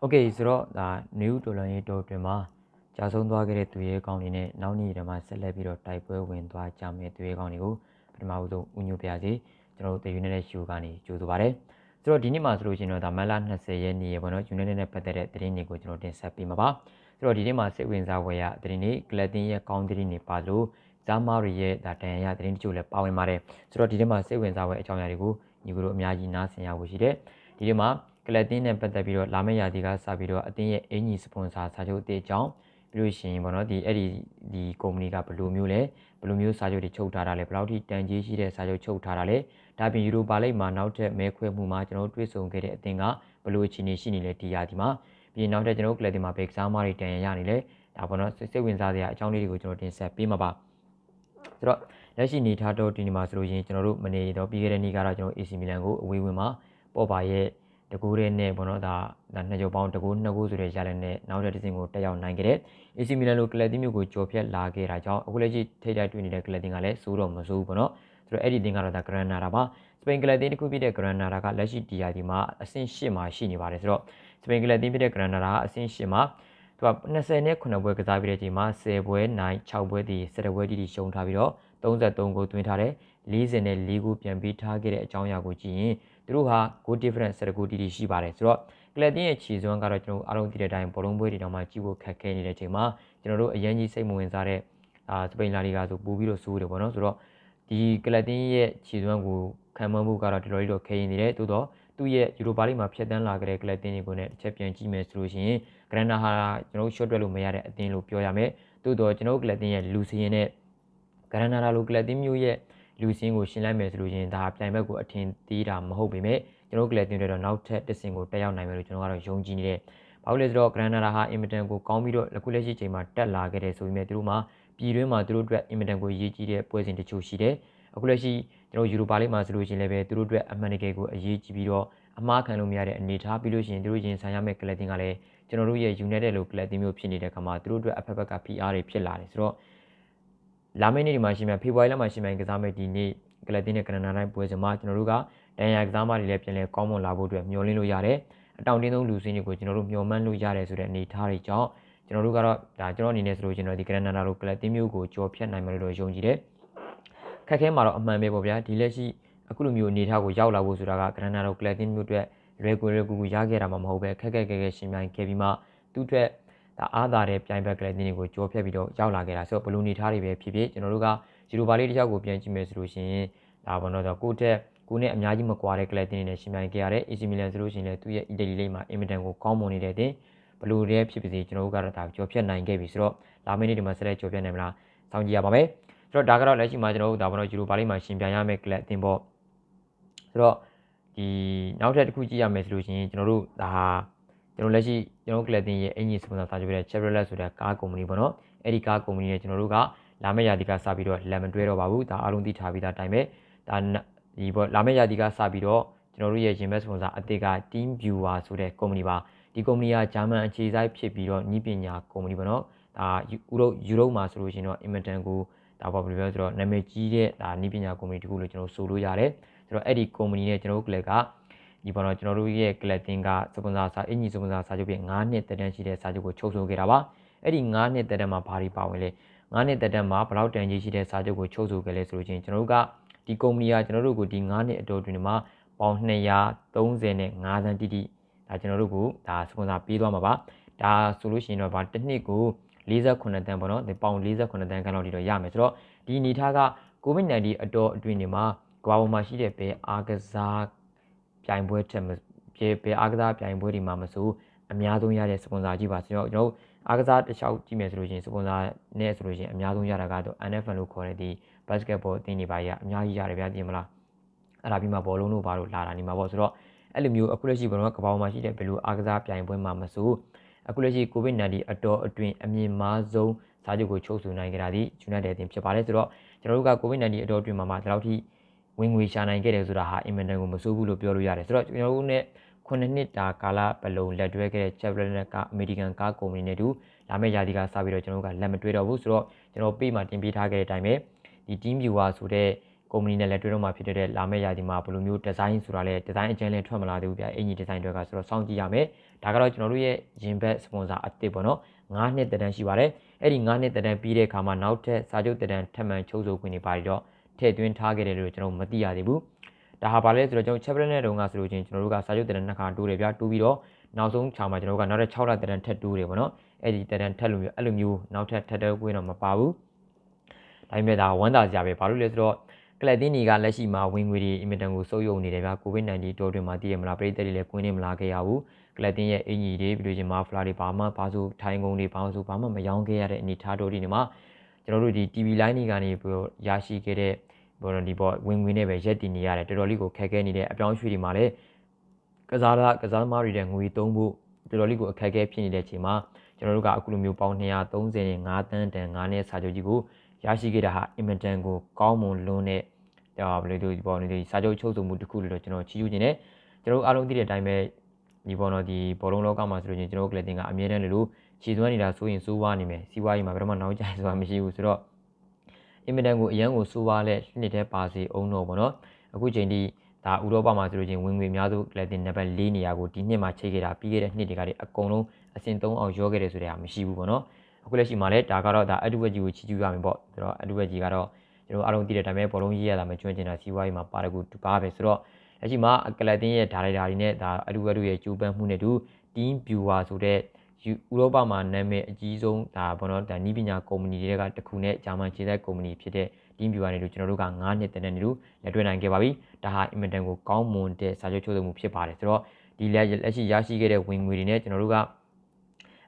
โอเคဆိုတော့ဒါ new တော်လန်ရေးတော်တွင်မှာကြာဆုံးသွားခဲ့တဲ့သူရဲကောင်းတွေနဲ့နောက်နေ့တွေမှာဆက်လက်ပြီးတော့တိုက်ပွဲဝင်သွားကြမယ့်သူရဲကောင်းတွေကိုပထမဦးဆုံးဦးညွှန်ပြစီကျွန်တော်တို့တယူနေတဲ့ရှိုးကနေကြိုဆိုပါရစေ။ဆိုတော့ဒီနေ့မှာဆိုလို့ရှိရင်တော့ဒါမလ20ရက်နေ့ရေပေါ့နော်ယူနိုက်တက်နဲ့ပတ်သက်တဲ့သတင်းတွေကိုကျွန်တော်တင်ဆက်ပေးမှာပါ။ဆိုတော့ဒီနေ့မှာစိတ်ဝင်စားဖွယ်ရသတင်းတွေကလတ်တင်ရဲ့ကောင်းသတင်းတွေပါလို့ဇာမာရီရဲ့ဒါတန်ရရသတင်းတချို့လည်းပါဝင်ပါတယ်။ဆိုတော့ဒီနေ့မှာစိတ်ဝင်စားဖွယ်အကြောင်းအရာတွေကိုညီကိုတို့အများကြီးနားဆင်ရဖို့ရှိတယ်။ဒီနေ့မှာကလပ်တင်းနဲ့ပတ်သက်ပြီးတော့လာမယ့်ရာသီကစပြီးတော့အတင်းရဲ့အင်ကြီးစပွန်ဆာစာချုပ်အသေးအကြောင်းပြီးလို့ရှိရင်ပေါ့နော်ဒီအဲ့ဒီဒီကုမ္ပဏီကဘယ်လိုမျိုးလဲဘယ်လိုမျိုးစာချုပ်တွေချုပ်ထားတာလဲဘယ်လောက်ထိတန်ကြီးရှိတဲ့စာချုပ်ချုပ်ထားတာလဲဒါပြင်ယူရိုပါလိမ့်မှာနောက်ထပ်မဲခွဲမှုမှာကျွန်တော်တို့တွေ့ဆုံခဲ့တဲ့အတင်းကဘယ်လိုအခြေအနေရှိနေလဲဒီရာသီမှာပြီးရင်နောက်ထပ်ကျွန်တော်တို့ကလပ်တင်းမှာဘယ်ကစားမတွေတန်ရရနေလဲဒါပေါ့နော်စိတ်ဝင်စားစရာအကြောင်းလေးတွေကိုကျွန်တော်တင်ဆက်ပေးမှာပါဆိုတော့လက်ရှိနေထားတော့ဒီနေ့မှာဆိုလို့ရင်ကျွန်တော်တို့မနေတော့ပြီးခဲ့တဲ့နေ့ကတော့ကျွန်တော် AC Milan ကိုအဝေးဝင်မှာပေါ်ပါရဲ့တကူရဲနဲ့ပေါ့နော်ဒါဒါနှစ်ကျော်ပေါင်းတကူနှစ်ကူဆိုတဲ့ရလနဲ့နောက်တဲ့ဒီဇင်ကိုတက်ရောက်နိုင်ခဲ့တဲ့ AC Milan လိုကလပ်တင်းမျိုးကိုကျော်ဖြတ်လာခဲ့တာကြောင့်အခုလက်ရှိထိတိုက်တွေ့နေတဲ့ကလပ်တင်းကလည်းစိုးတော့မစိုးဘူးပေါ့နော်ဆိုတော့အဲ့ဒီတင်းကတော့ဒါ Granada ပါစပိန်ကလပ်တင်းတစ်ခုဖြစ်တဲ့ Granada ကလက်ရှိဒီယာဒီမှာအဆင့်၈မှာရှိနေပါတယ်ဆိုတော့စပိန်ကလပ်တင်းဖြစ်တဲ့ Granada ကအဆင့်၈မှာသူက20နဲ့9ပွဲကစားပြီးတဲ့အချိန်မှာ10ပွဲ9 6ပွဲတည်7ပွဲတည်ရှုံးထားပြီးတော့33ဂိုးသွင်းထားတယ်40နဲ့4ဂိုးပြန်ပြီးထားခဲ့တဲ့အကြောင်းအရာကိုကြည့်ရင်သူတို့ဟာ goal difference ၁၁ goal တိတိရှိပါတယ်ဆိုတော့ကလပ်တင်ရဲ့ခြေစွမ်းကတော့ကျွန်တော်အားလုံးသိတဲ့အတိုင်းဘောလုံးပွဲတွေတောင်မှကြည့်ဖို့ခက်ခဲနေတဲ့အချိန်မှာကျွန်တော်တို့အရင်ကြီးစိတ်မဝင်စားတဲ့အာစပိန်လာလီဂါဆိုပို့ပြီးတော့စိုးတယ်ပေါ့နော်ဆိုတော့ဒီကလပ်တင်ရဲ့ခြေစွမ်းကိုခံမမှုကတော့တော်တော်လေးတော့ခဲရင်နေတယ်သို့တော့သူ့ရဲ့ယူရိုပါလိမှာဖျက်တမ်းလာခဲ့တဲ့ကလပ်တင်တွေကိုလည်းတစ်ချက်ပြန်ကြည့်မယ်ဆိုလို့ရှိရင်ဂရန်နာဟာကျွန်တော်တို့ short တွက်လို့မရတဲ့အသင်းလို့ပြောရမယ်သို့တော့ကျွန်တော်တို့ကလပ်တင်ရဲ့လူစည်ရင်နဲ့ဂရန်နာလာလိုကလပ်တင်မျိုးရဲ့လူစင်းကိုရှင်းလိုက်မယ်ဆိုလို့ရင်ဒါပြိုင်ဘက်ကိုအထင်သေးတာမဟုတ်ပေမဲ့ကျွန်တော်ကလည်းတင်တယ်တော့နောက်ထပ်တစ်ဆင့်ကိုတက်ရောက်နိုင်မယ်လို့ကျွန်တော်ကတော့ယုံကြည်နေတယ်။ဘာလို့လဲဆိုတော့ဂရန်နာဒါဟာအင်မတန်ကိုကောင်းပြီးတော့အခုလက်ရှိချိန်မှာတက်လာခဲ့တယ်ဆိုပေမဲ့သူတို့မှာပြည်တွင်းမှာသူတို့အတွက်အင်မတန်ကိုရည်ကြီးတဲ့ပွဲစဉ်တချို့ရှိတယ်။အခုလက်ရှိကျွန်တော်ယူရိုပါလိမှာဆိုလို့ရှိရင်လည်းပဲသူတို့အတွက်အမှန်တကယ်ကိုအရေးကြီးပြီးတော့အမှားခံလို့မရတဲ့အနေအထားပြီးလို့ရှိရင်သူတို့ရင်ဆိုင်ရမယ့်ကလပ်တင်ကလည်းကျွန်တော်တို့ရဲ့ United လို့ကလပ်တင်မျိုးဖြစ်နေတဲ့အခါမှာသူတို့အတွက်အဖက်ဖက်က PR တွေဖြစ်လာတယ်ဆိုတော့လာမယ့်နေ့ဒီမှာရှိမယ်ဖေဖော်ဝါရီလမှာရှိမယ်ကစားမယ့်ဒီနေ့ကလပ်တင်းနဲ့ကနနာတိုင်းပွဲစဉ်မှာကျွန်တော်တို့ကတန်ရာကစားမတွေလည်းပြန်လဲကောင်းမွန်လာဖို့အတွက်မျှော်လင့်လို့ရတယ်အတောင်တင်းဆုံးလူစင်းတွေကိုကျွန်တော်တို့မျှော်မှန်းလို့ရတယ်ဆိုတဲ့အနေအထားတွေကြောင့်ကျွန်တော်တို့ကတော့ဒါကျွန်တော်အနေနဲ့ဆိုလို့ကျွန်တော်ဒီကနနာလိုကလပ်တင်းမျိုးကိုကြော်ဖြတ်နိုင်မယ်လို့ယုံကြည်တယ်ခက်ခဲမှာတော့အမှန်ပဲပေါ့ဗျာဒီလက်ရှိအခုလိုမျိုးအနေအထားကိုရောက်လာဖို့ဆိုတာကကနနာလိုကလပ်တင်းမျိုးအတွက်လွယ်ကူလွယ်ကူကူရခဲ့တာမှမဟုတ်ပဲခက်ခက်ခဲခဲရှင်ပြိုင်ခဲ့ပြီးမှသူ့အတွက်ဒါအားသာတဲ့ပြိုင်ဘက်ကလေးတင်းတွေကိုကြော်ဖြတ်ပြီးတော့ရောက်လာခဲ့တာဆိုတော့ဘလူနေထားတွေပဲဖြစ်ဖြစ်ကျွန်တော်တို့ကဂျီရိုဘာလေးတစ်ယောက်ကိုပြန်ကြည့်မယ်ဆိုလို့ရှိရင်ဒါဘောနော်တော့ကိုတက်ကိုနဲ့အများကြီးမကွာတဲ့ကလေးတင်းတွေနဲ့ရှင်ပြိုင်ခဲ့ရတဲ့ AC Milan ဆိုလို့ရှိရင်လည်းသူ့ရဲ့အီတလီလေးမှာအင်မတန်ကိုကောင်းမွန်နေတဲ့တင်ဘလူတွေဖြစ်ဖြစ်ကျွန်တော်တို့ကတော့ဒါကြော်ဖြတ်နိုင်ခဲ့ပြီဆိုတော့လာမယ့်နေ့တွေမှာဆက်လက် ကြော်ဖြတ်နိုင်မလားစောင့်ကြည့်ရပါမယ်ဆိုတော့ဒါကတော့လက်ရှိမှာကျွန်တော်တို့ဒါဘောနော်ဂျီရိုဘာလေးမှာရှင်ပြိုင်ရမယ့်ကလေးတင်းပေါ့ဆိုတော့ဒီနောက်ထပ်တစ်ခုကြည့်ရမယ်ဆိုလို့ရှိရင်ကျွန်တော်တို့ဒါကျွန်တော်လက်ရှိကျွန်တော်ကလပ်တင်ရဲ့အင်ဂျင်စပွန်ဆာစာချုပ်တဲ့ Chevrolet ဆိုတဲ့ကားကုမ္ပဏီပေါ့နော်အဲ့ဒီကားကုမ္ပဏီနဲ့ကျွန်တော်တို့ကလာမယ့်ရာသီကစပြီးတော့လက်မတွဲတော့ပါဘူးဒါအားလုံးသိထားပြီးသားတိုင်းပဲဒါဒီပေါ့လာမယ့်ရာသီကစပြီးတော့ကျွန်တော်တို့ရဲ့ Invest Sponsor အသစ်က Team Viewer ဆိုတဲ့ကုမ္ပဏီပါဒီကုမ္ပဏီကဂျာမန်အခြေစိုက်ဖြစ်ပြီးတော့ဤပညာကုမ္ပဏီပေါ့နော်ဒါယူရိုယူရိုမှာဆိုလို့ရှိရင်တော့ Immedan ကိုဒါပေါ့ဘယ်လိုပြောဆိုတော့နာမည်ကြီးတဲ့ဒါဤပညာကုမ္ပဏီတခုလို့ကျွန်တော်ဆိုလို့ရတယ်ဆိုတော့အဲ့ဒီကုမ္ပဏီနဲ့ကျွန်တော်တို့ကလည်းကဒီပေါ်တော့ကျွန်တော်တို့ရဲ့ collecting ကစပွန်ဆာစာအင်ကြီးစပွန်ဆာစာချုပ်ပြင်9နှစ်တန်တန်းရှိတဲ့စာချုပ်ကိုချုပ်ဆိုခဲ့တာပါအဲ့ဒီ9နှစ်တန်တန်းမှာဘာတွေပါဝင်လဲ9နှစ်တန်တန်းမှာဘလောက်တန်ကြီးရှိတဲ့စာချုပ်ကိုချုပ်ဆိုခဲ့လဲဆိုလို့ချင်းကျွန်တော်တို့ကဒီကုမ္ပဏီကကျွန်တော်တို့ကိုဒီ9နှစ်အတော်တွင်မှာပေါင်235သန်းတိတိဒါကျွန်တော်တို့ကိုဒါစပွန်ဆာပေးသွားမှာပါဒါဆိုလို့ရှိရင်တော့ဗာတစ်နှစ်ကို48တန်းပေါ့နော်ဒီပေါင်48တန်းခန့်လောက်ဒီတော့ရမယ်ဆိုတော့ဒီအနေထားက COVID-19 အတော်အတွင်းနေမှာကမ္ဘာပေါ်မှာရှိတဲ့ဘယ်အားကစားပြိုင်ပွဲထက်ပြေဘယ်အားကစားပြိုင်ပွဲတွေမှာမဆိုအများဆုံးရတဲ့စပွန်ဆာကြီးပါဆိုတော့ကျွန်တော်အားကစားတစ်လျှောက်ကြည့်မယ်ဆိုလို့ရှိရင်စပွန်ဆာနဲ့ဆိုလို့ရှိရင်အများဆုံးရတာကတော့ NFL လို့ခေါ်တဲ့ဒီ basketball အသင်းတွေပါရအများကြီးရတယ်ဗျာတင်မလားအဲ့ဒါပြီးမှဘောလုံးတို့ဘာလို့လာတာနေမှာပေါ့ဆိုတော့အဲ့လိုမျိုးအခုလက်ရှိဘယ်တော့ကဘာမှာရှိတဲ့ဘယ်လိုအားကစားပြိုင်ပွဲမှာမဆိုအခုလက်ရှိ COVID-19 အတော်အတွင်အမြင့်မားဆုံးစာချုပ်ကိုချုပ်ဆိုနိုင်ကြတာဒီ United အသင်းဖြစ်ပါတယ်ဆိုတော့ကျွန်တော်တို့က COVID-19 အတော်အတွင်မှာမှဒီလောက်ထိဝင်ငွေရှာနိုင်ခဲ့တယ်ဆိုတာဟာအင်မတန်ကိုမဆိုးဘူးလို့ပြောလို့ရတယ်ဆိုတော့ကျွန်တော်တို့ ਨੇ ခုနှစ်နှစ်တာကာလဘလုံးလက်တွဲခဲ့တဲ့ Chevrolet ကအမေရိကန်ကားကုမ္ပဏီနဲ့တူလာမယ့်ရာသီကစပြီးတော့ကျွန်တော်တို့ကလက်မတွဲတော့ဘူးဆိုတော့ကျွန်တော်ပေးမှတင်ပြထားခဲ့တဲ့အတိုင်းပဲဒီ Team Viewer ဆိုတဲ့ကုမ္ပဏီနဲ့လက်တွဲတော့မှဖြစ်တဲ့လာမယ့်ရာသီမှာဘယ်လိုမျိုး design ဆိုတာလဲ design အကျဉ်းလဲထွက်မလာသေးဘူးဗျအင်ဂျီ design တွေကဆိုတော့စောင့်ကြည့်ရမယ်ဒါကတော့ကျွန်တော်တို့ရဲ့ရင်ဘက် sponsor အသစ်ပေါ့နော်9နှစ်တန်းရှိပါတယ်အဲ့ဒီ9နှစ်တန်းပြီးတဲ့အခါမှာနောက်ထပ်စာချုပ်တန်းထပ်မံချုပ်ဆိုခွင့်တွေပါတယ်တော့ထည့်သွင်းထားခဲ့တယ်လို့ကျွန်တော်မသိရသေးဘူးဒါဟာဘာလဲဆိုတော့ကျွန်တော် Chevrolet နဲ့တုန်းကဆိုလို့ချင်းကျွန်တော်တို့ကစာချုပ်တရံနှစ်ခါတိုးတယ်ဗျာတိုးပြီးတော့နောက်ဆုံးခြောက်မှာကျွန်တော်တို့ကနောက်ထပ်6လတရံထပ်တိုးတယ်ပေါ့နော်အဲ့ဒီတရံထပ်လို့မျိုးအဲ့လိုမျိုးနောက်ထပ်ထပ်တော့ကိုင်းတော့မပါဘူးဒါပေမဲ့ဒါဝမ်းသာစရာပဲဘာလို့လဲဆိုတော့ကလပ်တင်းတွေကလက်ရှိမှာဝင်ငွေတွေအင်မတန်ကိုစိုးရုံနေတယ်ဗျာကိုဗစ် -19 တိုးတွင်မှာတည်ရမလားပြည်သက်တွေလည်းကွင်းနေမလားခဲ့ရဘူးကလပ်တင်းရဲ့အင်ကြီးတွေပြီးလို့ချင်းမာဖလာတွေဘာမှဘာဆိုထိုင်းကုန်တွေဘာဆိုဘာမှမရောင်းခဲ့ရတဲ့အနေထားတို့တွေမှာကျွန်တော်တို့ဒီ TV line တွေကနေပြီးရရှိခဲ့တဲ့ဘောလုံးဒီပေါ်ဝင်ဝင်နဲ့ပဲရက်တည်နေရတယ်တော်တော်လေးကိုခက်ခဲနေတဲ့အပြောင်းရွှေ့တွေမှာလည်းကစားသားကစားသမားတွေတဲ့ငွေသုံးဖို့တော်တော်လေးကိုအခက်အခဲဖြစ်နေတဲ့အချိန်မှာကျွန်တော်တို့ကအခုလိုမျိုးပေါင်း235တန်းတန်9နဲ့စာချုပ်ကြီးကိုရရှိခဲ့တာဟာအင်မတန်ကိုကောင်းမွန်လွန်းတဲ့ဒါဘယ်လိုဒီပေါ်ဒီစာချုပ်ချုပ်ဆိုမှုတစ်ခုလို့တော့ကျွန်တော်ချီးကျူးနေတယ်ကျွန်တော်အားလုံးသိတဲ့အတိုင်းပဲဒီပေါ်တော့ဒီဘောလုံးလောကမှာဆိုလို့ချင်းကျွန်တော်ကလတင်ကအမြဲတမ်းလို့ခြေသွမ်းနေတာဆိုရင်စိုးဝါနေမယ်စီးပွားရေးမှာဘယ်တော့မှနောက်ကျဆိုတာမရှိဘူးဆိုတော့အင်မတန်ကိုအရန်ကိုစိုးပါလက်နှစ်တဲ့ပါစီအောင်တော့ဗောနော်အခုချိန်ဒီဒါဥရောပမှာဆိုလို့ချင်းဝင်ငွေများစုလက်တင်နံပါတ်၄နေရာကိုဒီနှစ်မှာချိန်ခဲ့တာပြီးခဲ့တဲ့နှစ်တွေကတည်းအကုန်လုံးအဆင့်၃အောင်ရောခဲ့တယ်ဆိုတဲ့အရာမရှိဘူးဗောနော်အခုလက်ရှိမှာလည်းဒါကတော့ဒါအဒူဝက်ဂျီကိုချီးကျူးရမယ်ပေါ့ဆိုတော့အဒူဝက်ဂျီကတော့ကျွန်တော်အားလုံးသိတဲ့ဒါပေမဲ့ဘောလုံးရေးရတာမကျွမ်းကျင်တာစီးပွားရေးမှာပါတကူတူပါပဲဆိုတော့လက်ရှိမှာကလတ်တင်ရဲ့ဒါရိုက်တာတွေနဲ့ဒါအဒူဝက်တို့ရဲ့ကြိုးပမ်းမှုနဲ့တူ team viewer ဆိုတဲ့ဥရောပမှာနာမည်အကြီးဆုံးဒါဘောနော်ဒါနီးပညာကုမ္ပဏီတွေကတခုနဲ့ဂျာမန်ခြေစိုက်ကုမ္ပဏီဖြစ်တဲ့ဒီမျိုးပါနေလို့ကျွန်တော်တို့က9နှစ်တနေနေလို့လက်တွေ့နိုင်ခဲ့ပါပြီဒါဟာအင်မတန်ကိုကောင်းမွန်တဲ့စာချုပ်ချုပ်ဆိုမှုဖြစ်ပါတယ်ဆိုတော့ဒီလက်လက်ရှိရရှိခဲ့တဲ့ဝင်ငွေတွေနဲ့ကျွန်တော်တို့က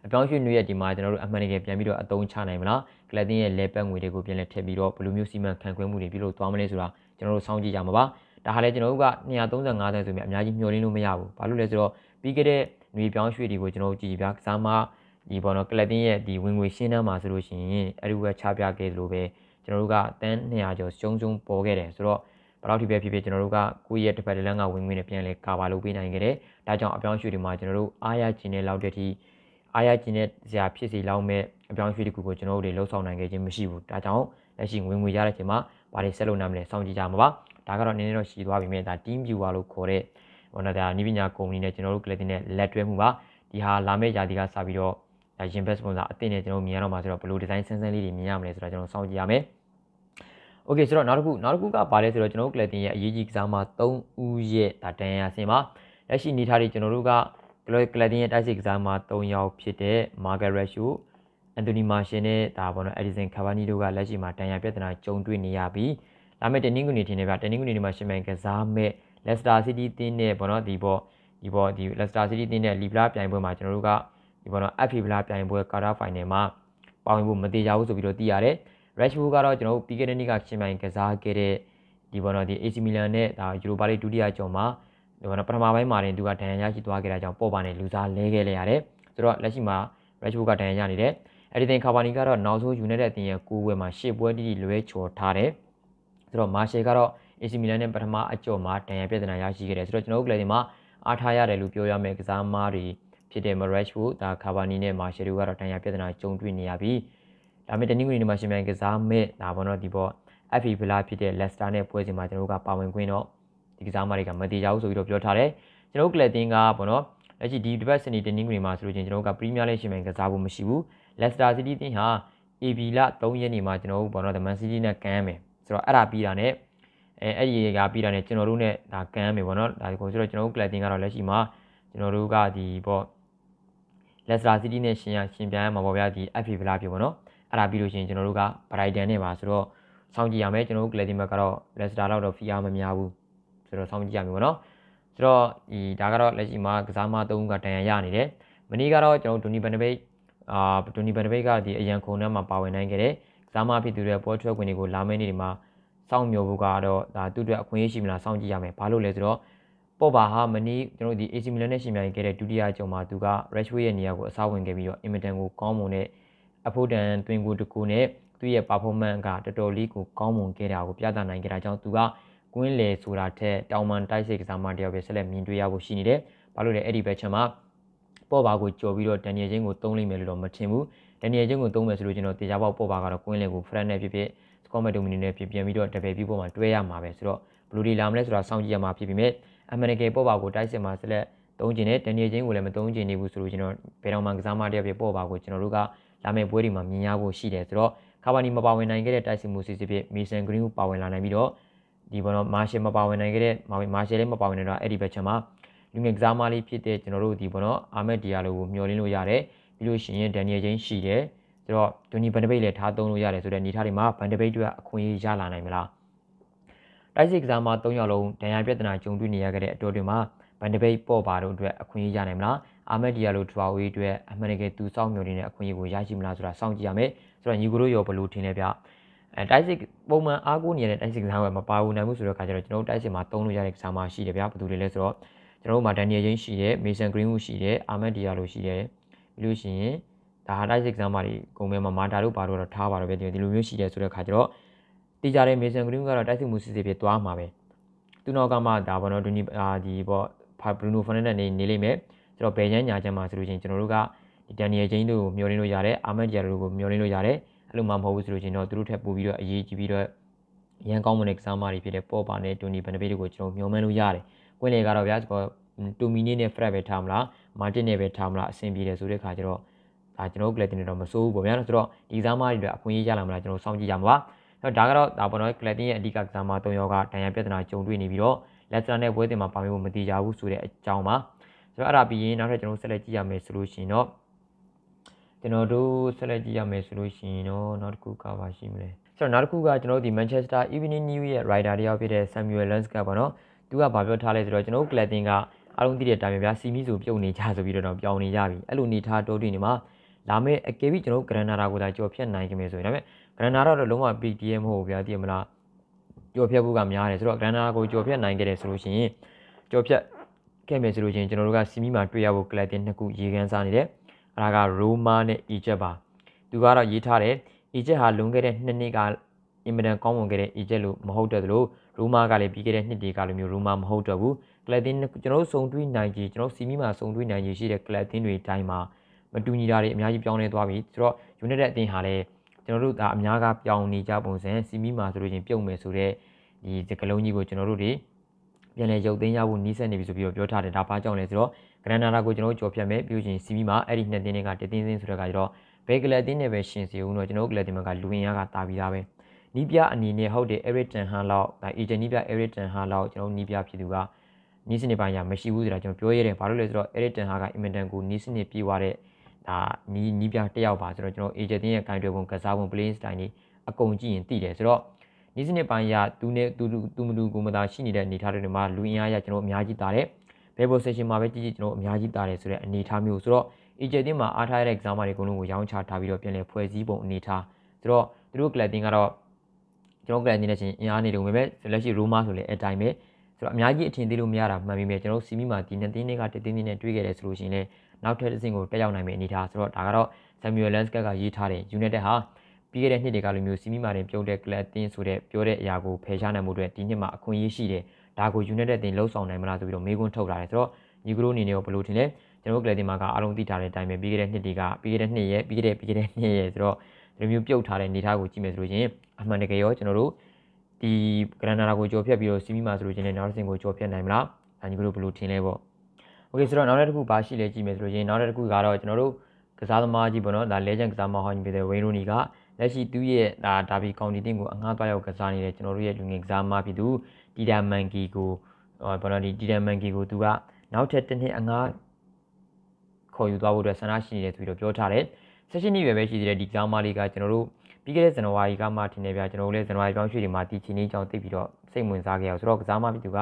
အပြောင်းရွှေ့နေရဒီမှာကျွန်တော်တို့အမှန်တကယ်ပြန်ပြီးတော့အသုံးချနိုင်မလားကလပ်တင်းရဲ့လေပတ်ငွေတွေကိုပြန်လဲထည့်ပြီးတော့ဘယ်လိုမျိုးစီမံခန့်ခွဲမှုတွေပြုလုပ်သွားမလဲဆိုတာကျွန်တော်တို့စောင့်ကြည့်ကြမှာပါဒါဟာလည်းကျွန်တော်တို့က235သန်းဆိုပြီးအများကြီးမျှော်လင့်လို့မရဘူးဘာလို့လဲဆိုတော့ပြီးခဲ့တဲ့ຫນွေပြောင်းရွှေ့တွေကိုကျွန်တော်တို့ကြည့်ပြကစားမဒီပေါ်တော့ကလပ်တင်းရဲ့ဒီဝင်ငွေရှင်းနှမ်းမှာဆိုလို့ရှိရင်အဲဒီဘက်ချပြခဲ့လို့ပဲကျွန်တော်တို့ကတန်း200ကျော်ရှုံးရှုံးပေါ်ခဲ့တယ်ဆိုတော့ဘယ်လောက်ထိပဲဖြစ်ဖြစ်ကျွန်တော်တို့ကကိုယ့်ရဲ့တစ်ဖက်တစ်လမ်းကဝင်ငွေနဲ့ပြန်လဲကာဗာလုပ်ပေးနိုင်ခဲ့တယ်။ဒါကြောင့်အပြောင်းရွှေ့တွေမှာကျွန်တော်တို့အားရခြင်းနဲ့လောက်တဲ့အထိအားရခြင်းနဲ့ဇာဖြစ်စီလောက်မဲ့အပြောင်းရွှေ့တကူကိုကျွန်တော်တို့တွေလှုပ်ဆောင်နိုင်ခဲ့ခြင်းမရှိဘူး။ဒါကြောင့်လက်ရှိဝင်ငွေရတဲ့ချိန်မှာဘာတွေဆက်လုပ်နိုင်မလဲစောင့်ကြည့်ကြမှာပါ။ဒါကတော့နည်းနည်းတော့ရှိသွားပြီမြဲဒါ team viewer လို့ခေါ်တဲ့ဟိုနော်ဒါနီးပညာကုမ္ပဏီနဲ့ကျွန်တော်တို့ Clatin နဲ့လက်တွဲမှုပါဒီဟာလာမယ့်ရာသီကစပြီးတော့ရင်ဘက်စပွန်ဆာအသင့်နဲ့ကျွန်တော်မြင်ရတော့မှာဆိုတော့ဘယ်လိုဒီဇိုင်းဆန်းဆန်းလေးတွေမြင်ရမလဲဆိုတော့ကျွန်တော်စောင့်ကြည့်ရမယ်โอเคဆိုတော့နောက်တစ်ခုနောက်တစ်ခုကပါလဲဆိုတော့ကျွန်တော်တို့ Clatin ရဲ့အရေးကြီးကစားမ3ဦးရဲ့ဒါတန်ရာစင်ပါလက်ရှိနေထားတဲ့ကျွန်တော်တို့က Clatin ရဲ့တိုက်စစ်ကစားမ3ယောက်ဖြစ်တဲ့ Margaret Shaw အန်တိုနီမာရှင်နဲ့ဒါဘောနော်အက်ဒီဆန်ကာဗာနီတို့ကလက်ရှိမှာတန်ရာပြဿနာကြုံတွေ့နေရပြီးဒါမဲ့တနင်္ဂနွေနေ့ထင်တယ်ဗျတနင်္ဂနွေနေ့မှာ ရှင်မန်ကစားမဲ့လက်စတာစီးတီးတင်းနဲ့ပေါ့နော်ဒီပေါ့ဒီပေါ့ဒီလက်စတာစီးတီးတင်းနဲ့လီဗလာပြိုင်ပွဲမှာကျွန်တော်တို့ကဒီပေါ့နော် FA ဗလာပြိုင်ပွဲကာတာဖိုင်နယ်မှာပါဝင်ဖို့မသေးကြဘူးဆိုပြီးတော့သိရတယ် Rashford ကတော့ကျွန်တော်တို့ပြီးခဲ့တဲ့နေ့ကချင်းပိုင်းကစားခဲ့တဲ့ဒီပေါ့နော်ဒီ AC Milan နဲ့ဒါ Europa League ဒုတိယကျော်မှာဒီပေါ့နော်ပထမပိုင်းမှာတင်သူကဒဏ်ရာရရှိသွားခဲ့တာကြောင့်ပေါ့ပါနဲ့လူစားလဲခဲ့လေရတယ်ဆိုတော့လက်ရှိမှာ Rashford ကဒဏ်ရာရနေတယ်အဲ့ဒီတင်ကာဗာနီကတော့နောက်ဆုံးယူနိုက်တက်အသင်းရဲ့ကိုယ်ပွဲမှာရှစ်ပွဲတိတိလွဲချော်ထားတယ်ဆိုတော့မာရှယ်ကတော့ AC Milan နဲ့ပထမအကြော်မှာဒဏ်ရာပြဿနာရရှိခဲ့တယ်ဆိုတော့ကျွန်တော်တို့ကလည်းဒီမှာအားထားရတယ်လို့ပြောရမယ်ကစားမားတွေဖြစ်တဲ့ Marashwood ဒါ Cavani နဲ့ Martial ကတော့ဒဏ်ရာပြဿနာကြုံတွေ့နေရပြီဒါပေမဲ့တနင်္ဂနွေနေ့မှာရှင်မြန်ကစားမဲ့ဒါဘောတော့ဒီပေါ် FV ဗလာဖြစ်တဲ့ Leicester နဲ့ပွဲစဉ်မှာကျွန်တော်တို့ကပါဝင်ခွင့်တော့ဒီကစားမားတွေကမတည်ကြဘူးဆိုပြီးတော့ပြောထားတယ်ကျွန်တော်တို့ကလပ်တင်ကဘောတော့လက်ရှိဒီဒီဘက်စနီတနင်္ဂနွေမှာဆိုလို့ချင်းကျွန်တော်တို့က Premier League ရှင်မြန်ကစားဖို့မရှိဘူး Leicester City တင်ဟာ AB လ3ရက်နေမှာကျွန်တော်တို့ဘောတော့ Man City နဲ့ကန်ရမယ်ဆိုတော့အဲ့ဒါပြီးတာနဲ့အဲအဲ့ဒီကပြီးတာနဲ့ကျွန်တော်တို့နဲ့ဒါကမ်းမယ်ပေါ့နော်ဒါကိုဆိုတော့ကျွန်တော်တို့ collecting ကတော့လက်ရှိမှာကျွန်တော်တို့ကဒီပေါ့ Leicester City နဲ့ရှင်ရရှင်ပြိုင်ရမှာပေါ့ဗျာဒီ FA ဗလာပြပေါ့နော်အဲ့ဒါပြီးလို့ရှိရင်ကျွန်တော်တို့က Brighton နဲ့ပါဆိုတော့စောင့်ကြည့်ရမယ်ကျွန်တော်တို့ collecting ဘက်ကတော့ Leicester လောက်တော့ fear မများဘူးဆိုတော့စောင့်ကြည့်ရမယ်ပေါ့နော်ဆိုတော့ဒီဒါကတော့လက်ရှိမှာကစားမ၃ဦးကတန်ရရနေတယ်မနေ့ကတော့ကျွန်တော်ဒူနီဘန်ဒဘိတ်အာဒူနီဘန်ဒဘိတ်ကဒီအရန်ခုံထဲမှာပါဝင်နိုင်ခဲ့တယ်ကစားမဖြစ်သူတွေပေါ်ထွက်ခွင့်တွေကိုလာမယ့်နေ့တွေမှာစောင့်မျှော်ဖို့ကတော့ဒါသူ့အတွက်အခွင့်အရေးရှိမလားစောင့်ကြည့်ရမယ်ဘာလို့လဲဆိုတော့ပေါ့ပါဟာမနီကျွန်တော်ဒီ AC Milan နဲ့ရှင်ပြိုင်ခဲ့တဲ့ဒုတိယကြုံမှာသူက Rashford ရဲ့နေရာကိုအစားဝင်ခဲ့ပြီးတော့ Immediate ကိုကောင်းမွန်တဲ့အဖို့တန်တွင်ကိုတကူနဲ့သူ့ရဲ့ performance ကတော်တော်လေးကိုကောင်းမွန်ခဲ့တာကိုပြသနိုင်ခဲ့တာကြောင့်သူကကွင်းလေဆိုတာထက်တောင်မန်တိုက်စစ်ကစားမတယောက်ပဲဆက်လက်မြင်တွေ့ရဖို့ရှိနေတယ်။ဘာလို့လဲအဲ့ဒီဘက်ချက်မှာပေါ့ပါကိုကြော်ပြီးတော့ဒန်နီယယ်ချင်းကိုတုံးလိမ့်မယ်လို့တော့မထင်ဘူး။ဒန်နီယယ်ချင်းကိုတုံးမယ်ဆိုလို့ကျွန်တော်တေချာပေါက်ပေါ့ပါကတော့ကွင်းလေကို friend နဲ့ဖြစ်ဖြစ် common domain နဲ့ပြင်ပြန်ပြီးတော့ double ပြီးပေါ်မှာတွဲရမှာပဲဆိုတော့ဘယ်လိုတွေလာမလဲဆိုတာစောင့်ကြည့်ရမှာဖြစ်ပြီးမြဲအမှန်တကယ်ပေါ်ပါကိုတိုက်စစ်မှာဆက်လက်သုံးကျင်တယ်တနေချင်းကိုလည်းမသုံးကျင်နေဘူးဆိုလို့ကျွန်တော်ဘယ်တော့မှကစားမတယောက်ပြပေါ်ပါကိုကျွန်တော်တို့ကလာမယ့်ပွဲတွေမှာမြင်ရဖို့ရှိတယ်ဆိုတော့ကာဗာနီမပါဝင်နိုင်ခဲ့တဲ့တိုက်စစ်မှုစီစစ်ဖြစ်မီဆန်ဂရင်းကိုပါဝင်လာနိုင်ပြီးတော့ဒီဘောတော့မာရှယ်မပါဝင်နိုင်ခဲ့တဲ့မာရှယ်လည်းမပါဝင်နိုင်တော့အဲ့ဒီဘက်ချက်မှာလူငယ်ကစားမလေးဖြစ်တဲ့ကျွန်တော်တို့ဒီဘောတော့အာမက်ဒီယာလိုကိုမျှော်လင့်လို့ရတယ်ပြီးလို့ရှိရင်ဒန်နီယယ်ချင်းရှိတယ်ဆိုတော့ဂျွန်နီဘန်ဒဘိတ်လည်းထားသုံးလို့ရတယ်ဆိုတဲ့အနေအထားတွေမှာဘန်ဒဘိတ်တွေကအခွင့်အရေးရလာနိုင်မလားတိုက်စစ်ကစားမှာ၃ယောက်လုံးဒဏ်ရာပြဿနာကြုံတွေ့နေရတဲ့အတွတွေမှာဘန်ဒဘိတ်ပေါ်ပါတို့အတွက်အခွင့်အရေးရနိုင်မလားအာမက်ဒီယာလိုဒရာဝေးအတွက်အမှန်တကယ်သူစောင့်မျှော်နေတဲ့အခွင့်အရေးကိုရရှိမလားဆိုတာစောင့်ကြည့်ရမယ်ဆိုတော့ညီကိုတို့ရောဘယ်လိုထင်လဲဗျအဲတိုက်စစ်ပုံမှန်အားကိုးနေရတဲ့တိုက်စစ်ကစားကမပါဝင်နိုင်ဘူးဆိုတော့ခါကျတော့ကျွန်တော်တို့တိုက်စစ်မှာသုံးလို့ရတဲ့ကစားမှာရှိတယ်ဗျဘာလို့လဲဆိုတော့ကျွန်တော်တို့မှာဒန်နီယယ်ရင်းရှိတယ်မေဆန်ဂရင်းဝုရှိတယ်အာမက်ဒီယာလိုရှိတယ်ပြီးလို့ရှိရင်ဒါဟာ type exam တွေကုန်မယ်မှာမာတာတို့ပါတော့ထားပါတော့ပဲဒီလိုမျိုးရှိတယ်ဆိုတဲ့ခါကျတော့တီကြတဲ့ Mason Green ကတော့ type မှုစစ်စစ်ဖြစ်သွားမှာပဲသူနောက်ကမှဒါဘောနော်ဒူနီဒီပေါ့ဘရူနိုဖာနန်ဒက်နေနေလိမ့်မယ်ကျွန်တော်ဘယ်ညံ့ညာချမ်းမှာဆိုလို့ချင်းကျွန်တော်တို့ကဒီဒန်နီယယ်ဂျိန်းတို့ကိုမျှော်လင့်လို့ရတယ်အာမက်ဂျာတို့ကိုမျှော်လင့်လို့ရတယ်အဲ့လိုမှမဟုတ်ဘူးဆိုလို့ချင်းတော့သူတို့ထက်ပိုပြီးတော့အရေးကြီးပြီးတော့ရန်ကောင်းမွန်တဲ့ကစားမတွေဖြစ်တဲ့ပေါ်ပါနဲ့ဒူနီဘန်နဘေးတို့ကိုကျွန်တော်မျှော်မှန်းလို့ရတယ်ကွင်းလေကတော့ဗျာကျွန်တော်တူမီနီနဲ့ဖရက်ပဲထားမလားမာတင်နဲ့ပဲထားမလားအဆင်ပြေတယ်ဆိုတဲ့ခါကျတော့ဒါကျွန်တော်တို့ gelatin တော့မစိုးဘူးပေါ့ဗျာဆိုတော့ဒီစားမတွေအခွင့်အရေးရလာမလားကျွန်တော်စောင့်ကြည့်ကြမှာပါအဲ့ဒါကတော့ဒါပေါ်တော့ gelatin ရဲ့အဓိကကစားမ၃ယောက်ကဒဏ်ရာပြဿနာကြုံတွေ့နေပြီးတော့ Leicester နဲ့ပွဲတင်မှာပါမလို့မတိကြဘူးဆိုတဲ့အကြောင်းပါဆိုတော့အဲ့ဒါပြီးရင်နောက်ထပ်ကျွန်တော်ဆက်လက်ကြည့်ရမယ်ဆိုလို့ရှိရင်တော့ကျွန်တော်တို့ဆက်လက်ကြည့်ရမယ်ဆိုလို့ရှိရင်တော့နောက်တစ်ခုကပါရှိမလဲဆိုတော့နောက်တစ်ခုကကျွန်တော်တို့ဒီ Manchester Evening News ရဲ့ writer တယောက်ဖြစ်တဲ့ Samuel Lanska ပေါ့နော်သူကဘာပြောထားလဲဆိုတော့ကျွန်တော်တို့ Gladden ကအားလုံးသိတဲ့အတိုင်းပဲဗျာစီမီဆိုပြုတ်နေကြဆိုပြီးတော့ပြောင်းနေကြပြီအဲ့လိုနေထားတိုးတွေ့နေမှာဒါမဲ့အကယ်၍ကျွန်တော်တို့ဂရန်နာတာကိုသာကြော်ဖြတ်နိုင်ကြမယ်ဆိုရင်ဒါမဲ့ဂရန်နာတော့လုံးဝ PTM မဟုတ်ဘူးဗျာသိရမလားကြော်ဖြတ်ဖို့ကများတယ်ဆိုတော့ဂရန်နာကိုကြော်ဖြတ်နိုင်ခဲ့တယ်ဆိုလို့ရှိရင်ကြော်ဖြတ်ခဲ့မယ်ဆိုလို့ရှိရင်ကျွန်တော်တို့ကစီမီမှာတွေ့ရဖို့ကလပ်တင်နှစ်ခုရေခန်းစားနေတယ်အဲဒါကရိုမာနဲ့အီဂျစ်ပါသူကတော့ရေးထားတယ်အီဂျစ်ဟာလွန်ခဲ့တဲ့နှစ်နှစ်ကအင်မတန်ကောင်းမွန်ခဲ့တဲ့အီဂျစ်လို့မဟုတ်တော့သလိုရိုမာကလည်းပြီးခဲ့တဲ့နှစ်တွေကလိုမျိုးရိုမာမဟုတ်တော့ဘူးကလပ်တင်ကျွန်တော်တို့စုံတွေ့နိုင်ကြီးကျွန်တော်စီမီမှာစုံတွေ့နိုင်ကြီးရှိတဲ့ကလပ်တင်တွေတိုင်းမှာမတူညီတာတွေအများကြီးပြောင်းလဲသွားပြီဆိုတော့ United အသင်းဟာလည်းကျွန်တော်တို့ဒါအများကပြောင်းနေကြပုံစံစီမီမှာဆိုလို့ချင်းပြုတ်မယ်ဆိုတော့ဒီစကလုံးကြီးကိုကျွန်တော်တို့တွေပြန်လဲရုပ်သိမ်းရဖို့နီးစပ်နေပြီဆိုပြီးတော့ပြောထားတယ်ဒါဘာကြောင့်လဲဆိုတော့ဂရန်နာတာကိုကျွန်တော်တို့ကြော်ဖြတ်မယ်ပြီးလို့ချင်းစီမီမှာအဲ့ဒီနှစ်တင်းတွေကတတင်းစင်းဆိုတဲ့ကကြတော့ဘဲကလက်တင်းနဲ့ပဲရှင်စီဦးတော့ကျွန်တော်တို့ကလက်တင်းကလူဝင်ရကတာပြီးသားပဲနီးပြအနေနဲ့ဟုတ်တယ်အရစ်တန်ဟန်လောက်ဒါအီဂျန်နီးပြအရစ်တန်ဟန်လောက်ကျွန်တော်နီးပြဖြစ်သူကနီးစနစ်ပိုင်းရမရှိဘူးဆိုတာကျွန်တော်ပြောရတယ်ဘာလို့လဲဆိုတော့အရစ်တန်ဟာကအင်မတန်ကိုနီးစနစ်ပြေးသွားတဲ့ဒါနီးနီးပြတယောက်ပါဆိုတော့ကျွန်တော် agent ရဲ့ဂိုင်းတွေပုံကစားပုံ playing style ကြီးအကုန်ကြည့်ရင်သိတယ်ဆိုတော့နေ့စနစ်ပိုင်းရသူနဲ့သူသူမလူကိုမသာရှိနေတဲ့အနေအထားတွေမှာလူအင်အားရကျွန်တော်အများကြီးတာတယ်ဘယ် position မှာပဲကြည့်ကြည့်ကျွန်တော်အများကြီးတာတယ်ဆိုတဲ့အနေအထားမျိုးဆိုတော့ agent တင်မှာအားထားရတဲ့ exam တွေအကုန်လုံးကိုရောင်းချထားပြီးတော့ပြန်လည်ဖွဲ့စည်းပုံအနေအထားဆိုတော့သူတို့ collecting ကတော့ကျွန်တော် collecting နဲ့ချင်းအင်အားနေတယ်ပဲလက်ရှိ Roma ဆိုလည်းအတိုင်းပဲဆိုတော့အများကြီးအထင်သေးလို့မရတာမှန်ပေမဲ့ကျွန်တော်စီမီမှာဒီနေ့တင်းတွေကတင်းတင်းနဲ့တွေးခဲ့တယ်ဆိုလို့ရှိရင်လည်းနောက်ထပ်အဆင့်ကိုတက်ရောက်နိုင်မယ့်အနေအထားဆိုတော့ဒါကတော့ Samuel Lanskett ကရေးထားတဲ့ United ဟာပြီးခဲ့တဲ့နှစ်တွေကလိုမျိုးစီမီမာတင်ပြုတ်တဲ့ club အသင်းဆိုတဲ့ပြောတဲ့အရာကိုဖယ်ရှားနိုင်မှုအတွက်ဒီနှစ်မှာအခွင့်အရေးရှိတယ်ဒါကို United တင်လှုပ်ဆောင်နိုင်မလားဆိုပြီးတော့မေးခွန်းထုတ်လာတယ်ဆိုတော့ညီကလေးအနေနဲ့ဘယ်လိုထင်လဲကျွန်တော်ကလည်းဒီမှာကအားလုံးသိထားတဲ့အတိုင်းပဲပြီးခဲ့တဲ့နှစ်တွေကပြီးခဲ့တဲ့နှစ်ရဲ့ပြီးခဲ့တဲ့ပြီးခဲ့တဲ့နှစ်ရဲ့ဆိုတော့ဒီလိုမျိုးပြုတ်ထားတဲ့အနေအထားကိုကြည့်မယ်ဆိုလို့ချင်းအမှန်တကယ်ရောကျွန်တော်တို့ဒီဂရန်နာကိုကြော်ဖြတ်ပြီးတော့စီမီမာဆိုလို့ချင်းလည်းနောက်တစ်ဆင့်ကိုကြော်ဖြတ်နိုင်မလားအညီကလေးဘယ်လိုထင်လဲပေါ့โอเคဆိုတော့နောက်တစ်ခုဘာရှိလဲကြည့်မယ်ဆိုလို့ရင်နောက်တစ်ခုကတော့ကျွန်တော်တို့ကစားသမားကြီးပေါ့နော်ဒါ legend ကစားသမားဟောင်းကြီးဖြစ်တဲ့ဝင်းရိုနီကလက်ရှိသူ့ရဲ့ဒါဒါဘီကောင်တီတင်ကိုအငှားသွားရောက်ကစားနေတဲ့ကျွန်တော်တို့ရဲ့လူငယ်ကစားသမားဖြစ်သူတီတာမန်ကီကိုဘာလို့ဒီတီတာမန်ကီကိုသူကနောက်ထပ်တစ်နှစ်အငှားခေါ်ယူသွားဖို့အတွက်ဆန္ဒရှိနေတယ်ဆိုပြီးတော့ပြောထားတယ်ဆက်ရှင်နေပဲရှိသေးတယ်ဒီကစားသမားလေးကကျွန်တော်တို့ပြီးခဲ့တဲ့ဇန်နဝါရီကမှထင်နေပြကျွန်တော်တို့လည်းဇန်နဝါရီပြောင်းရွှေ့ဒီမှာတီချီနေကြောင်သိပြီးတော့စိတ်ဝင်စားခဲ့ရအောင်ဆိုတော့ကစားသမားပြည်သူက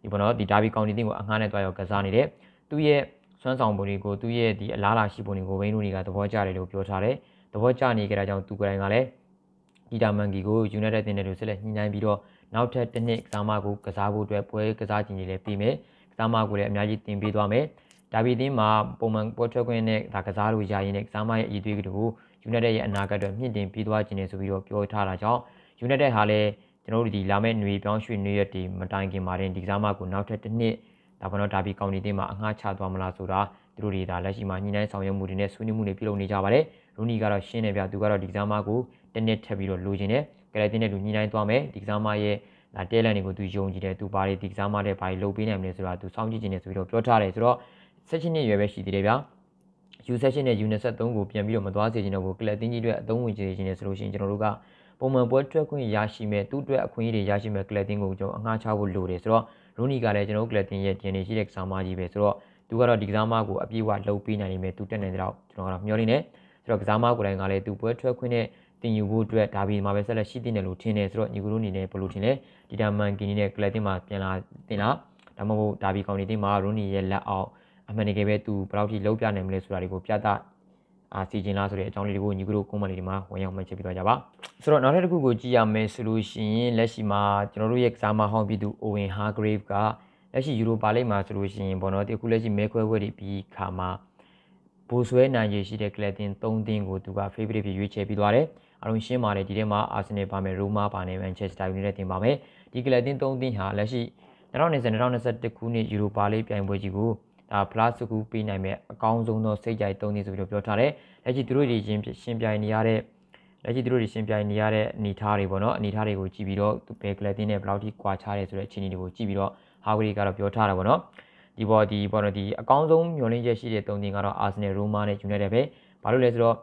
ဒီဘောနော်ဒီဒါဘီကောင်တီတင်ကိုအငှားနဲ့သွားရောက်ကစားနေတယ်သူ့ရဲ့စွမ်းဆောင်ပုံတွေကိုသူ့ရဲ့ဒီအလားလာရှိပုံတွေကိုဝိန်းတို့တွေကသဘောကျတယ်လို့ပြောထားတယ်။သဘောကျနေကြတာကြောင့်သူကိုယ်တိုင်ကလည်းပီတာမန်ဂီကို United တင်တယ်လို့ဆက်လက်ညှိနှိုင်းပြီးတော့နောက်ထပ်တစ်နှစ်ကစားမကိုကစားဖို့အတွက်ပွဲကစားခြင်းတွေလည်းပြီးမယ်။ကစားမကိုလည်းအများကြီးတင်ပေးသွားမယ်။ဒါပြီးတင်းမှာပုံမှန်ပွဲထွက်ခွင့်နဲ့ဒါကစားလို့ရရင်လည်းကစားမရဲ့အည်သွေးတွေကို United ရဲ့အနာဂတ်အတွက်မြင့်တင်ပေးသွားခြင်းနဲ့ဆိုပြီးတော့ပြောထားတာကြောင့် United ဟာလည်းကျွန်တော်တို့ဒီလာမယ့်ຫນွေပြောင်းရွှေ့ຫນွေရက်တွေမတိုင်ခင်မှာတင်ဒီကစားမကိုနောက်ထပ်တစ်နှစ်ဒါပေါ်တော့ဒါဘီကောင်တီတင်းမှာအငှားချသွားမလားဆိုတာသူတို့တွေဒါလက်ရှိမှာညှိနှိုင်းဆောင်ရွက်မှုတွေနဲ့ဆွေးနွေးမှုတွေပြုလုပ်နေကြပါတယ်ရူနီကတော့ရှင်းနေပြသူကတော့ဒီကစားမကိုတနစ်ထပ်ပြီးတော့လိုချင်တယ်ကလေးတင်းနဲ့လူညှိနှိုင်းသွားမယ်ဒီကစားမရဲ့ဒါတဲလန်တွေကိုသူယုံကြည်တယ်သူဘာတွေဒီကစားမတဲ့ဘာတွေလုပ်ပေးနိုင်မလဲဆိုတာသူစောင့်ကြည့်နေတယ်ဆိုပြီးတော့ပြောထားတယ်ဆိုတော့16နှစ်ရွယ်ပဲရှိသေးတယ်ဗျာ U section နဲ့ U23 ကိုပြန်ပြီးတော့မသွားစေချင်တော့ဘူးကလပ်တင်းကြီးတွေအသုံးဝင်စေချင်တယ်ဆိုလို့ရှိရင်ကျွန်တော်တို့ကပုံမှန်ပွဲထွက်ခွင့်ရရှိမဲ့သူ့အတွက်အခွင့်အရေးတွေရရှိမဲ့ကလပ်တင်ကိုကျွန်တော်အငှားချဖို့လိုတယ်ဆိုတော့ရူနီကလည်းကျွန်တော်ကလပ်တင်ရဲ့ DNA ရှိတဲ့ကစားမကြီးပဲဆိုတော့သူကတော့ဒီကစားမကိုအပြည့်အဝလှုပ်ပေးနိုင်နေမယ်သူတက်နေတဲ့တော့ကျွန်တော်ကတော့မျှော်လင့်နေဆိုတော့ကစားမကိုယ်တိုင်ကလည်းသူပွဲထွက်ခွင့်နဲ့တင်ယူဖို့အတွက်ဒါဗီမှာပဲဆက်လက်ရှိတင်တယ်လို့ထင်တယ်ဆိုတော့ညီကလူအနေနဲ့ဘယ်လိုထင်လဲဒီတာမန်ကီနီနဲ့ကလပ်တင်မှာပြန်လာတင်လားဒါမှမဟုတ်ဒါဗီကောင်နေတင်မှာရူနီရဲ့လက်အောက်အမှန်တကယ်ပဲသူဘယ်လောက်ထိလှုပ်ပြနိုင်မလဲဆိုတာတွေကိုပြသအာစီခြင်းလားဆိုတဲ့အကြောင်းလေးတွေကိုညီကတို့ကွန်မန့်တွေမှာဝင်ရောက်မှတ်ချက်ပြီးသွားကြပါဆိုတော့နောက်ထပ်တစ်ခုကိုကြည့်ရမယ်ဆိုလို့ရှိရင်လက်ရှိမှာကျွန်တော်တို့ရဲ့ကစားမဟောင်းပြည်သူ Owen Hargrave ကလက်ရှိယူရိုပါလိမ့်မှာဆိုလို့ရှိရင်ဘောနော်ဒီခုလက်ရှိမဲခွဲခွဲတွေပြီးခါမှာဘိုးဆွဲနိုင်ရရှိတဲ့ကလပ်တင်၃တင်းကိုသူက favorite ဖြစ်ရွေးချယ်ပြီးသွားတယ်အလုံးရှင်းပါတယ်ဒီထဲမှာ Arsenal ပါမယ်၊ Roma ပါမယ်၊ Manchester United တင်ပါမယ်ဒီကလပ်တင်၃တင်းဟာလက်ရှိ2020-2021ခုနှစ်ယူရိုပါလိပြိုင်ပွဲကြီးကိုဒါဖလားစကူပေးနိုင်မဲ့အကောင်းဆုံးသောစိတ်ကြိုက်သုံးနေဆိုပြီးတော့ပြောထားတယ်။လက်ရှိသူတို့တွေရှင်ရှင်ပြိုင်နေရတဲ့လက်ရှိသူတို့တွေရှင်ပြိုင်နေရတဲ့အနေထားတွေပေါ့နော်အနေထားတွေကိုကြည့်ပြီးတော့ဘယ်ကလပ်တင်းနဲ့ဘယ်လောက်ထိကွာခြားတယ်ဆိုတဲ့အခြေအနေတွေကိုကြည့်ပြီးတော့ဟာဂရီကတော့ပြောထားတာပေါ့နော်။ဒီပေါ်ဒီပေါ်တော့ဒီအကောင်းဆုံးမျှော်လင့်ချက်ရှိတဲ့သုံးတင်ကတော့ Arsenal, Roma နဲ့ United ပဲ။ဘာလို့လဲဆိုတော့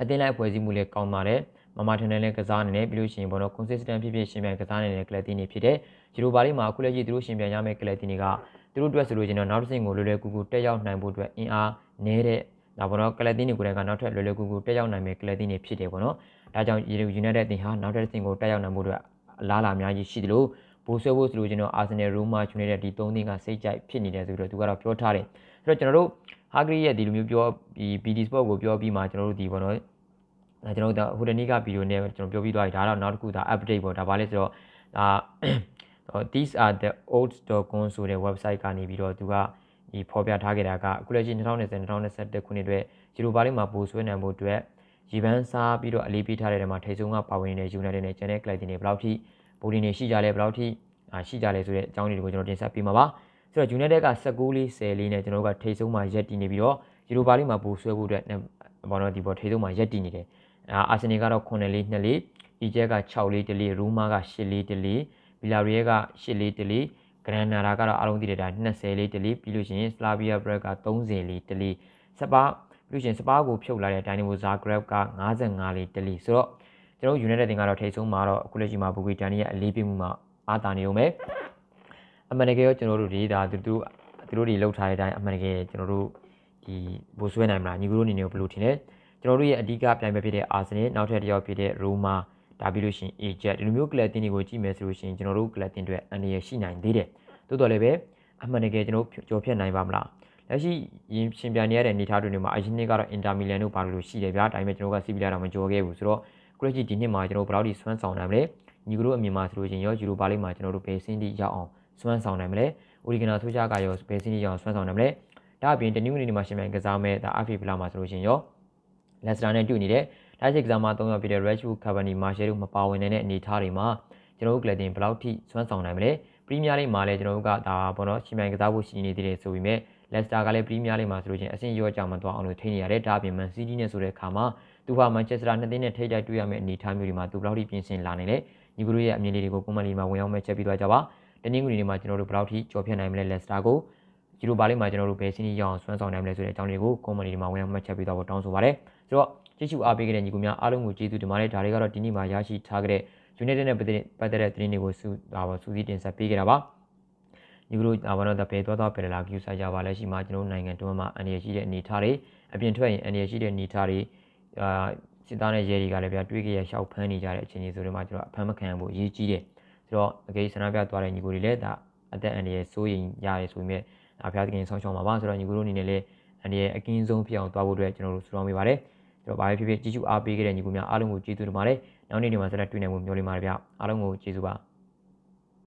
အသင်းလိုက်ဖွဲ့စည်းမှုလည်းကောင်းပါတယ်။မမထန်တယ်လည်းကစားနေတယ်ပြီးလို့ရှိရင်ဘောနော် consistent ဖြစ်ဖြစ်ရှင်ပြန်ကစားနေတဲ့ gelatin တွေဖြစ်တယ်ဂျီရိုဘာလေးမှာအခုလက်ရှိသူတို့ရှင်ပြန်ရမယ့် gelatin တွေကသူတို့အတွက်ဆိုလို့ရှိရင်တော့နောက်တစ်ဆင့်ကိုလွယ်လွယ်ကူကူတက်ရောက်နိုင်ဖို့အတွက်အင်အားနည်းတဲ့နောက်ပေါ်တော့ကလတ်တင်းတွေကိုလည်းကနောက်ထပ်လွယ်လွယ်ကူကူတက်ရောက်နိုင်မယ့်ကလတ်တင်းတွေဖြစ်တယ်ပေါ့နော်ဒါကြောင့် United အသင်းဟာနောက်ထပ်တစ်ဆင့်ကိုတက်ရောက်နိုင်ဖို့အတွက်အလားအလာအများကြီးရှိသလိုဘိုးဆွဲဖို့ဆိုလို့ကျွန်တော် Arsenal Roma United ဒီ၃သင်းကစိတ်ကြိုက်ဖြစ်နေတယ်ဆိုတော့သူကတော့ပြောထားတယ်ဆိုတော့ကျွန်တော်တို့ Hagrid ရဲ့ဒီလိုမျိုးပြောဒီ PD Sport ကိုပြောပြီးမှကျွန်တော်တို့ဒီပေါ့နော်ကျွန်တော်တို့ဟိုတနေ့ကဗီဒီယိုနဲ့ကျွန်တော်ပြောပြီးသွားပြီဒါတော့နောက်တစ်ခုဒါ update ပေါ့ဒါပါလဲဆိုတော့ဒါ these are the old.com ဆိုတဲ့ website ကနေပြီးတော့သူကဒီဖော်ပြထားခဲ့တာကအခုလက်ရှိ2020 2021ခုနှစ်အတွက်ယူရိုပါလိမှာပိုဆွေးနွေးမှုအတွက်ရေပန်းစားပြီးတော့အလေးပေးထားတဲ့နေရာမှာထိပ်ဆုံးကပါဝင်နေတဲ့ United နဲ့ Channel Clyde တွေဘယ်လောက်ထိဘူဒီနေရှိကြလဲဘယ်လောက်ထိရှိကြလဲဆိုတဲ့အကြောင်းတွေကိုကျွန်တော်တင်ဆက်ပေးမှာပါဆိုတော့ United က16လေး10လေးနဲ့ကျွန်တော်တို့ကထိပ်ဆုံးမှာရက်တည်နေပြီးတော့ယူရိုပါလိမှာပိုဆွဲဖို့အတွက်ဘောနော်ဒီပေါ်ထိပ်ဆုံးမှာရက်တည်နေတယ်အာဆင်နယ်ကတော့9လေး2လေးအီဂျက်က6လေး1လေးရူမားက8လေး1လေးဗီလာရီယက်က8လေးတလီဂရန်နာဒါကတော့အားလုံးသိတဲ့တာ20လေးတလီပြီးလို့ရှိရင်စလာဗီယာဘရက်က30လေးတလီစပါပြီးလို့ရှိရင်စပါကိုဖြုတ်လာတဲ့ဒိုင်နမိုဇာဂရက်က55လေးတလီဆိုတော့ကျွန်တော်ယူနိုက်တက်တင်ကတော့ထိတ်ဆုံးမှာတော့အခုလက်ရှိမှာဘူဂီတန်နီရဲ့အလေးပေးမှုမှာအားသာနေုံပဲအမှန်တကယ်ရောကျွန်တော်တို့ဒေတာသူတို့သူတို့တွေလောက်ထားတဲ့အတိုင်းအမှန်တကယ်ကျွန်တော်တို့ဒီဘိုးဆွဲနိုင်မလားညီကလေးအနေနဲ့ဘယ်လိုထင်လဲကျွန်တော်တို့ရဲ့အဓိကပြိုင်ပွဲဖြစ်တဲ့အာဆင်နယ်နောက်ထပ်တစ်ယောက်ဖြစ်တဲ့ရိုမာဒါပြီးလို့ရှိရင် agent ဒီလိုမျိုး gelatin တွေကိုကြည့်မယ်ဆိုလို့ရှိရင်ကျွန်တော်တို့ gelatin တွေအန္တရာယ်ရှိနိုင်သေးတယ်သို့တော်လည်းပဲအမှန်တကယ်ကျွန်တော်ကြော်ဖြတ်နိုင်ပါမလားလက်ရှိရင်ရှင်ပြိုင်နေရတဲ့အနေအထားတွေမှာအရင်နှစ်ကတော့ Inter Milan တို့ပါလို့ရှိတယ်ဗျာဒါပေမဲ့ကျွန်တော်က Sevilla တော့မကြော်ခဲ့ဘူးဆိုတော့ Cruyff ဒီနှစ်မှာကျွန်တော်ဘယ်လောက်ထိစွမ်းဆောင်နိုင်မလဲညီကတို့အမြင်မှာဆိုလို့ရှိရင်ရော Europa League မှာကျွန်တော်တို့ဘယ်စင်းထိရောက်အောင်စွမ်းဆောင်နိုင်မလဲ Origina ဆိုချကရောဘယ်စင်းထိရောက်အောင်စွမ်းဆောင်နိုင်မလဲဒါအပြင်တနင်္ဂနွေနေ့မှာရှင်ပြိုင်ကစားမဲ့ဒါ AFC ဘလာမှာဆိုလို့ရှိရင်ရော Leicester နဲ့တွေ့နေတယ်တိုက်စစ်ကစားမ၃ယောက်ဖြစ်တဲ့ Rashford Cavani Martial တို့မပါဝင်တဲ့အနေအထားတွေမှာကျွန်တော်တို့ကလပ်တင်ဘယ်လောက်ထိစွမ်းဆောင်နိုင်မလဲပရီးမီးယားလိမှာလည်းကျွန်တော်တို့ကဒါပေါ့နော်ရှင်မြန်ကစားဖို့ရှိနေသေးတယ်ဆိုပေမဲ့လက်စတာကလည်းပရီးမီးယားလိမှာဆိုလို့ချင်းအဆင့်ရောကြမှသွားအောင်လို့ထိနေရတယ်ဒါအပြင်မန်စီးတီးနဲ့ဆိုတဲ့အခါမှာသူဟာမန်ချက်စတာနှစ်သင်းနဲ့ထိတိုက်တွေ့ရမယ့်အနေအထားမျိုးတွေမှာသူဘယ်လောက်ထိပြင်ဆင်လာနိုင်လဲညီကလေးရဲ့အမြင်လေးတွေကိုကွန်မန့်လေးမှာဝင်အောင်မဲ့ချက်ပြီးသွားကြပါတနင်္ဂနွေနေ့မှာကျွန်တော်တို့ဘယ်လောက်ထိကြော်ဖြတ်နိုင်မလဲလက်စတာကိုယူရိုပါလိမှာကျွန်တော်တို့ဘယ်စီးနီးရအောင်ဆွမ်းဆောင်နိုင်မလဲဆိုတဲ့အကြောင်းတွေကိုကွန်မန့်လေးမှာဝင်အောင်မဲ့ချက်ပြီးသွားဖို့တောင်းဆိုပါရစေဆိုတော့ကြည့်ရှုအားပေးခဲ့တဲ့ညီကိုများအားလုံးကိုကျေးဇူးတင်ပါတယ်ဒါတွေကတော့ဒီနေ့မှာရရှိထားခဲ့တဲ့ United နဲ့ပတ်သက်တဲ့သတင်းတွေကိုစုပါပါစုစည်းတင်ဆက်ပေးခဲ့တာပါညီတို့ဘာလို့တပယ်သွားသွားပယ်လာကြည့်ဆိုင်ကြပါလဲရှိမှာကျွန်တော်နိုင်ငံတော်မှာအနေရရှိတဲ့အနေထားတွေအပြင်ထွက်ရင်အနေရရှိတဲ့အနေထားတွေအာစစ်သားနဲ့ရဲတွေကလည်းဗျာတွေးကြရရှောက်ဖမ်းနေကြတဲ့အခြေအနေဆိုတော့မှကျွန်တော်အဖမ်းမခံဘူးအရေးကြီးတယ်ဆိုတော့အကြေးဆန္ဒပြသွားတဲ့ညီကိုတွေလည်းဒါအသက်အန္တရာယ်စိုးရိမ်ရတယ်ဆိုပေမဲ့အဖျားသခင်ဆောင်းရှောင်းပါပါဆိုတော့ညီကိုတို့အနေနဲ့လည်းအန္တရာယ်အကင်းဆုံးဖြစ်အောင်သွားဖို့အတွက်ကျွန်တော်တို့ဆုတောင်းပေးပါတယ်ဆိုတော့ဘာဖြစ်ဖြစ်ကြည့်ရှုအားပေးခဲ့တဲ့ညီကိုများအားလုံးကိုကျေးဇူးတင်ပါတယ်နောက်နေ့ဒီမှာဆက်လက်တွေ့နိုင်ဖို့မျှော်လင့်ပါတယ်ဗျအားလုံးကိုကျေးဇူးပါ